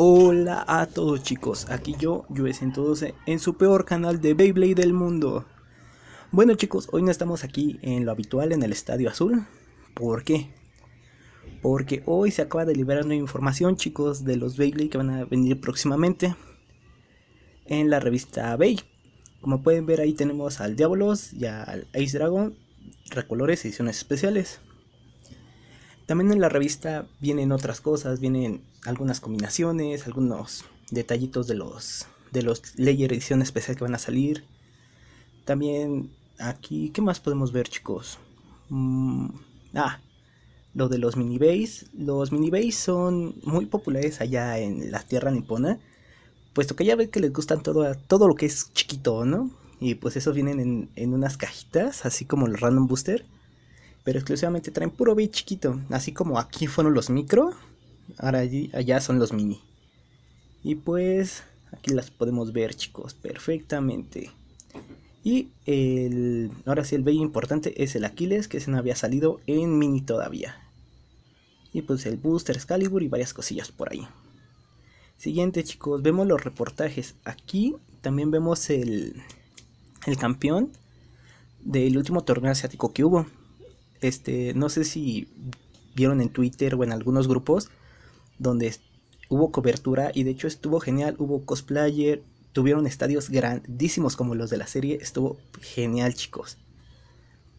Hola a todos chicos, aquí yo, es 12 en su peor canal de Beyblade del mundo. Bueno chicos, hoy no estamos aquí en lo habitual en el Estadio Azul. ¿Por qué? Porque hoy se acaba de liberar nueva información chicos de los Beyblade que van a venir próximamente en la revista Bey. Como pueden ver ahí tenemos al Diabolos y al Ace Dragon, recolores, ediciones especiales. También en la revista vienen otras cosas, vienen algunas combinaciones, algunos detallitos de los de los Layer edición especial que van a salir. También aquí, ¿qué más podemos ver, chicos? Mm, ah, lo de los mini Los mini son muy populares allá en la tierra nipona, puesto que ya ven que les gustan todo, todo lo que es chiquito, ¿no? Y pues esos vienen en, en unas cajitas, así como los Random Booster pero exclusivamente traen puro bit chiquito. Así como aquí fueron los micro, ahora allí, allá son los mini. Y pues aquí las podemos ver chicos perfectamente. Y el, ahora sí el bello importante es el Aquiles, que se no había salido en mini todavía. Y pues el booster Excalibur y varias cosillas por ahí. Siguiente chicos, vemos los reportajes. Aquí también vemos el, el campeón del último torneo asiático que hubo este, no sé si vieron en Twitter o en algunos grupos donde hubo cobertura y de hecho estuvo genial, hubo cosplayer, tuvieron estadios grandísimos como los de la serie, estuvo genial chicos.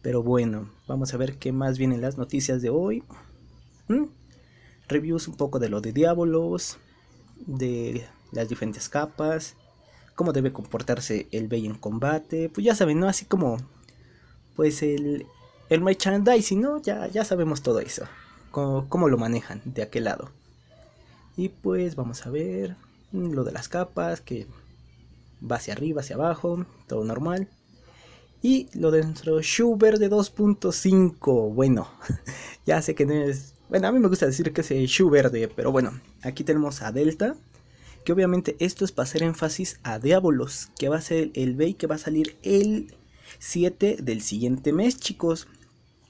Pero bueno, vamos a ver qué más vienen las noticias de hoy. Mm, reviews un poco de lo de Diabolos, de las diferentes capas, cómo debe comportarse el Bey en combate, pues ya saben, ¿no? Así como pues el el merchandising, ¿no? Ya, ya sabemos todo eso. Cómo, lo manejan de aquel lado. Y pues vamos a ver mm, lo de las capas, que va hacia arriba, hacia abajo, todo normal. Y lo de nuestro verde de 2.5. Bueno, ya sé que no es. Bueno, a mí me gusta decir que es el shoe verde, pero bueno, aquí tenemos a Delta. Que obviamente esto es para hacer énfasis a Diabolos, que va a ser el Bay que va a salir el 7 del siguiente mes, chicos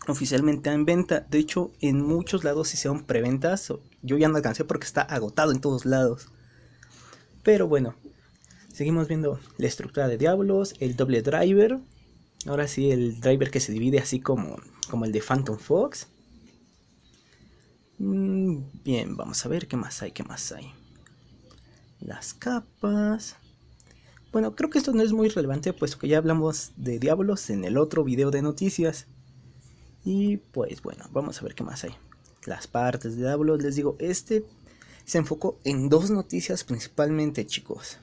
oficialmente en venta. De hecho, en muchos lados si hicieron preventas. Yo ya no alcancé porque está agotado en todos lados. Pero bueno, seguimos viendo la estructura de Diablos, el doble driver. Ahora sí, el driver que se divide así como, como el de Phantom Fox. Mm, bien, vamos a ver qué más hay, qué más hay. Las capas. Bueno, creo que esto no es muy relevante, puesto que ya hablamos de Diablos en el otro video de noticias. Y pues bueno, vamos a ver qué más hay. Las partes de diablos les digo, este se enfocó en dos noticias principalmente, chicos.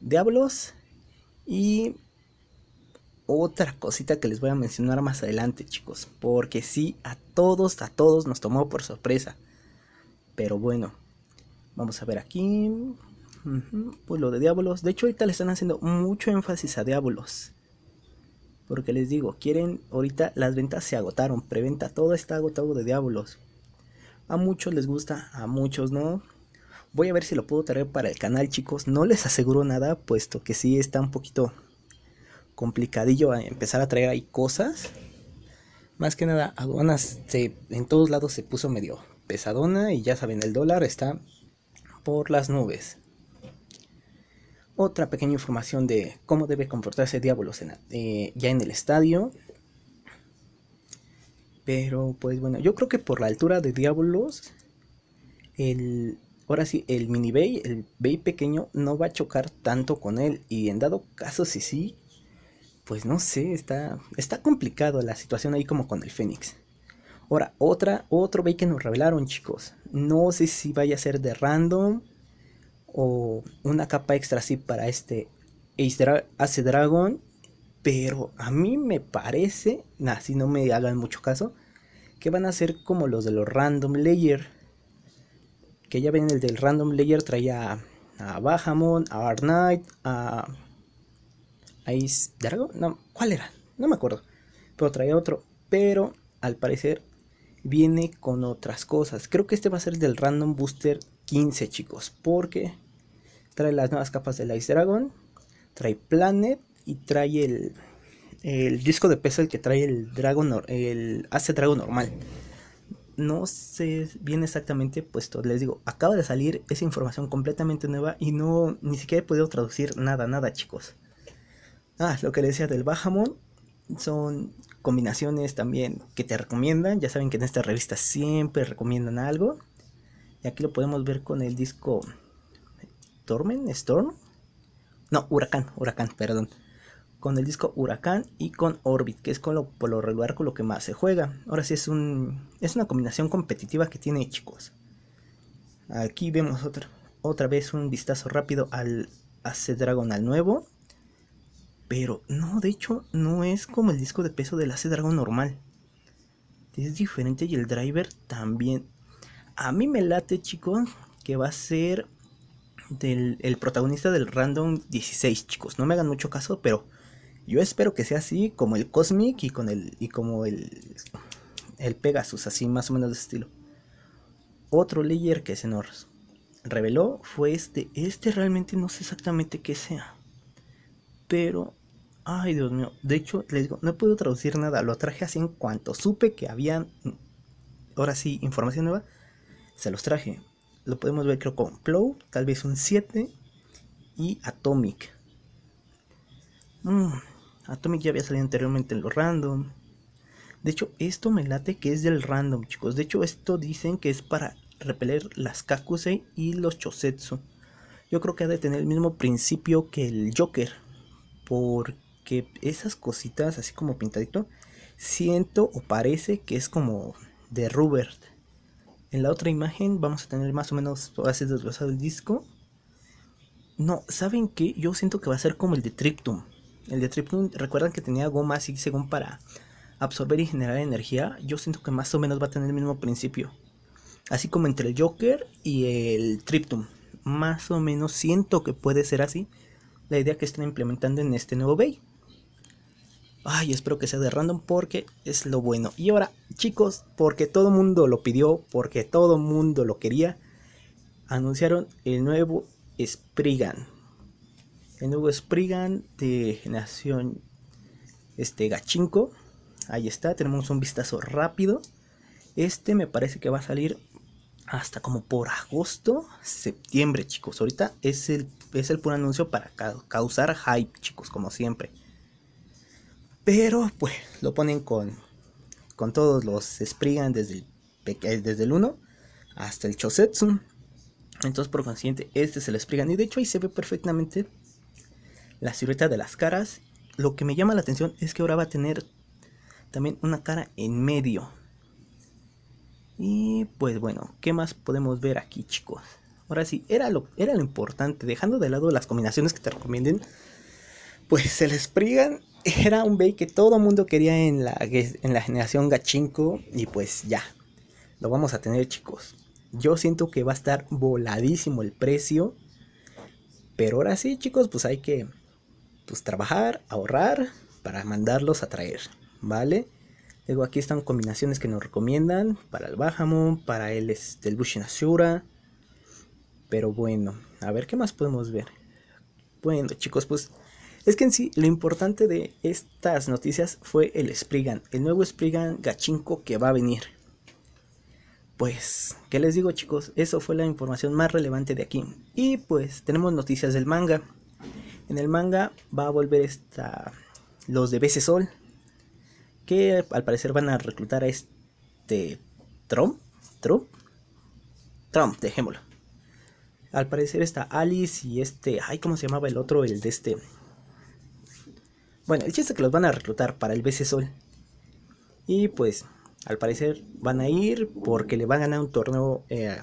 Diablos y otra cosita que les voy a mencionar más adelante, chicos. Porque sí, a todos, a todos nos tomó por sorpresa. Pero bueno, vamos a ver aquí. pues lo de Diablos. De hecho, ahorita le están haciendo mucho énfasis a Diablos. Porque les digo, quieren, ahorita las ventas se agotaron, preventa, todo está agotado de diablos. A muchos les gusta, a muchos no. Voy a ver si lo puedo traer para el canal, chicos. No les aseguro nada, puesto que sí está un poquito complicadillo a empezar a traer ahí cosas. Más que nada, aduanas se, en todos lados se puso medio pesadona y ya saben, el dólar está por las nubes otra pequeña información de cómo debe comportarse Diabolos eh, ya en el estadio. Pero pues bueno, yo creo que por la altura de Diabolos, el, ahora sí, el mini bay, el bay pequeño, no va a chocar tanto con él. Y en dado caso, si sí, pues no sé, está, está complicado la situación ahí como con el Fénix. Ahora, otra, otro bay que nos revelaron, chicos. No sé si vaya a ser de random o una capa extra así para este Ace Dragon. Pero a mí me parece, así si no me hagan mucho caso, que van a ser como los de los Random Layer. Que ya ven, el del Random Layer traía a Bahamon, a Arknight, a, a Ace Dragon. No, ¿Cuál era? No me acuerdo. Pero traía otro. Pero al parecer viene con otras cosas. Creo que este va a ser del Random Booster 15, chicos. Porque trae las nuevas capas del Ice Dragon, trae Planet y trae el, disco de peso el que trae el Dragon el hace Dragon normal. No sé bien exactamente, puesto les digo, acaba de salir esa información completamente nueva y no ni siquiera he podido traducir nada, nada, chicos. Ah, lo que les decía del Bajamon. son combinaciones también que te recomiendan. Ya saben que en esta revista siempre recomiendan algo. Y aquí lo podemos ver con el disco Stormen, Storm. No, Huracán, Huracán, perdón. Con el disco Huracán y con Orbit, que es con lo, por lo regular con lo que más se juega. Ahora sí es, un, es una combinación competitiva que tiene chicos. Aquí vemos otra, otra vez un vistazo rápido al Ace Dragon al nuevo. Pero no, de hecho no es como el disco de peso del Ace Dragon normal. Es diferente y el driver también. A mí me late chicos que va a ser el protagonista del Random 16, chicos. No me hagan mucho caso, pero yo espero que sea así como el Cosmic y con el y como el el Pegasus, así más o menos de estilo. Otro layer que se nos reveló fue este. Este realmente no sé exactamente qué sea. Pero ay, Dios mío. De hecho, les digo, no he traducir nada. Lo traje así en cuanto supe que habían ahora sí información nueva. Se los traje lo podemos ver creo con Plow, tal vez un 7 y Atomic. Mm, Atomic ya había salido anteriormente en lo random. De hecho, esto me late que es del random, chicos. De hecho, esto dicen que es para repeler las Kakusei y los Chosetsu. Yo creo que ha de tener el mismo principio que el Joker. Porque esas cositas así como pintadito, siento o parece que es como de Rubert en la otra imagen vamos a tener más o menos, hace desglosado el disco. No, ¿saben qué? Yo siento que va a ser como el de Triptum. El de Triptum, recuerdan que tenía goma así según para absorber y generar energía. Yo siento que más o menos va a tener el mismo principio. Así como entre el Joker y el Triptum. Más o menos siento que puede ser así la idea que están implementando en este nuevo Bay. Ay, espero que sea de random porque es lo bueno. Y ahora, chicos, porque todo mundo lo pidió, porque todo mundo lo quería, anunciaron el nuevo Sprigan. El nuevo Sprigan de generación este, Gachinko. Ahí está, tenemos un vistazo rápido. Este me parece que va a salir hasta como por agosto, septiembre, chicos. Ahorita es el, es el puro anuncio para causar hype, chicos, como siempre. Pero pues lo ponen con, con todos los Sprigan eh, desde el, desde el 1 hasta el Chosetsu. Entonces por consiguiente este se el Sprigan. Y de hecho ahí se ve perfectamente la silueta de las caras. Lo que me llama la atención es que ahora va a tener también una cara en medio. Y pues bueno, ¿qué más podemos ver aquí chicos? Ahora sí, era lo, era lo importante, dejando de lado las combinaciones que te recomienden pues el prigan. era un Bey que todo mundo quería en la, en la generación Gachinko y pues ya, lo vamos a tener chicos. Yo siento que va a estar voladísimo el precio, pero ahora sí chicos, pues hay que pues, trabajar, ahorrar para mandarlos a traer, ¿vale? Luego aquí están combinaciones que nos recomiendan para el Bajamon, para el, este, Bushin Asura. Pero bueno, a ver qué más podemos ver. Bueno chicos, pues es que en sí, lo importante de estas noticias fue el Spriggan, el nuevo Spriggan Gachinco que va a venir. Pues, ¿qué les digo chicos? Eso fue la información más relevante de aquí. Y pues tenemos noticias del manga. En el manga va a volver esta los de BC Sol. Que al parecer van a reclutar a este Trump. Trump. Trump, dejémoslo. Al parecer está Alice y este. Ay, ¿cómo se llamaba el otro? El de este. Bueno, el chiste es que los van a reclutar para el BC Sol. Y pues, al parecer van a ir porque le van a ganar un torneo. Eh,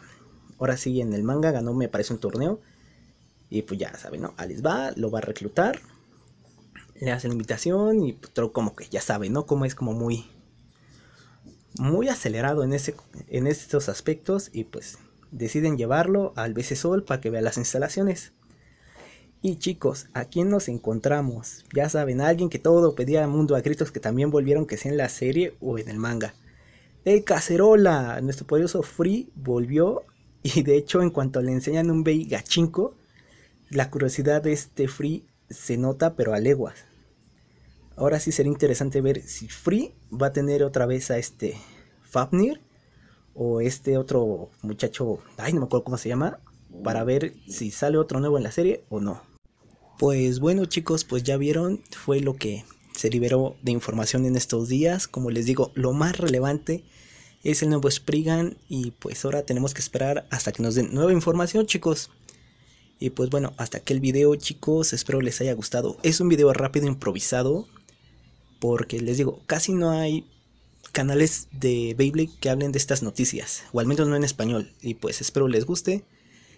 ahora sí, en el manga ganó, me parece, un torneo. Y pues ya saben, ¿no? Alice va, lo va a reclutar. Le hacen la invitación y pues, como que ya saben, ¿no? Como es como muy... Muy acelerado en, ese, en estos aspectos y pues deciden llevarlo al BC Sol para que vea las instalaciones. Y chicos, ¿a quién nos encontramos? Ya saben, alguien que todo pedía al mundo a gritos que también volvieron que sea en la serie o en el manga. El Cacerola, nuestro poderoso Free, volvió y de hecho en cuanto le enseñan un Bey Gachinko, la curiosidad de este Free se nota pero a leguas. Ahora sí sería interesante ver si Free va a tener otra vez a este Fafnir o este otro muchacho, ay no me acuerdo cómo se llama, para oh. ver si sale otro nuevo en la serie o no. Pues bueno chicos, pues ya vieron, fue lo que se liberó de información en estos días. Como les digo, lo más relevante es el nuevo Spriggan y pues ahora tenemos que esperar hasta que nos den nueva información chicos. Y pues bueno, hasta aquí el video chicos, espero les haya gustado. Es un video rápido, improvisado, porque les digo, casi no hay canales de Beyblade que hablen de estas noticias, o al menos no en español. Y pues espero les guste.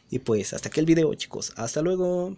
Y pues hasta aquí el video chicos, hasta luego.